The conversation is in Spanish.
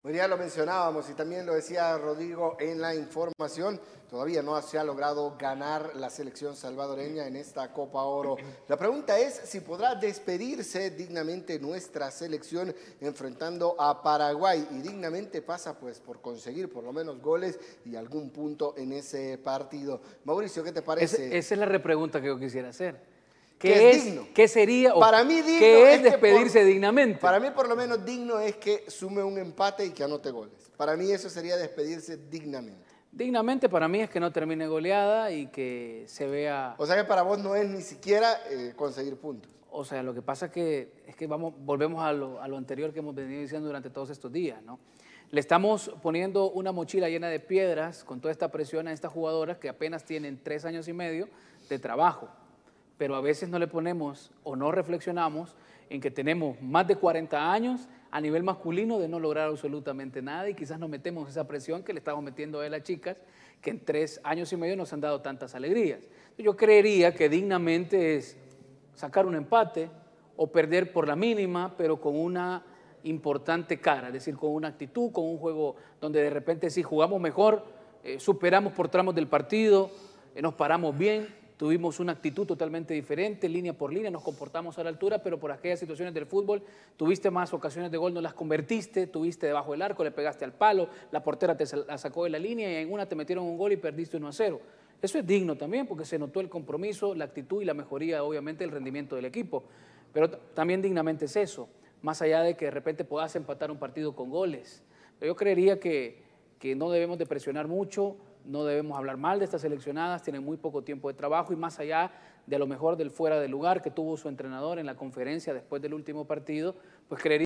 Bueno, pues ya lo mencionábamos y también lo decía Rodrigo en la información, todavía no se ha logrado ganar la selección salvadoreña en esta Copa Oro. La pregunta es si podrá despedirse dignamente nuestra selección enfrentando a Paraguay y dignamente pasa pues por conseguir por lo menos goles y algún punto en ese partido. Mauricio, ¿qué te parece? esa es la repregunta que yo quisiera hacer. ¿Qué, es, ¿Qué sería qué es, despedirse dignamente? Para mí por lo menos digno es que sume un empate y que anote goles. Para mí eso sería despedirse dignamente. Dignamente para mí es que no termine goleada y que se vea... O sea que para vos no es ni siquiera eh, conseguir puntos. O sea, lo que pasa es que, vamos, volvemos a lo, anterior que hemos venido diciendo durante todos estos días, Le estamos poniendo una mochila llena de piedras con toda esta presión a estas jugadoras que apenas tienen tres años y medio de trabajo pero a veces no le ponemos o no reflexionamos en que tenemos más de 40 años a nivel masculino de no lograr absolutamente nada y quizás nos metemos esa presión que le estamos metiendo a las chicas que en tres años y medio nos han dado tantas alegrías. Yo creería que dignamente es sacar un empate o perder por la mínima, pero con una importante cara, es decir, con una actitud, con un juego donde de repente si jugamos mejor, eh, superamos por tramos del partido, eh, nos paramos bien, tuvimos una actitud totalmente diferente, línea por línea, nos comportamos a la altura, pero por aquellas situaciones del fútbol tuviste más ocasiones de gol, no las convertiste, tuviste debajo del arco, le pegaste al palo, la portera te la sacó de la línea y en una te metieron un gol y perdiste 1 a 0. Eso es digno también porque se notó el compromiso, la actitud y la mejoría, obviamente, del rendimiento del equipo. Pero también dignamente es eso, más allá de que de repente puedas empatar un partido con goles. Yo creería que, que no debemos de presionar mucho, no debemos hablar mal de estas seleccionadas, tienen muy poco tiempo de trabajo y más allá de lo mejor del fuera de lugar que tuvo su entrenador en la conferencia después del último partido, pues creería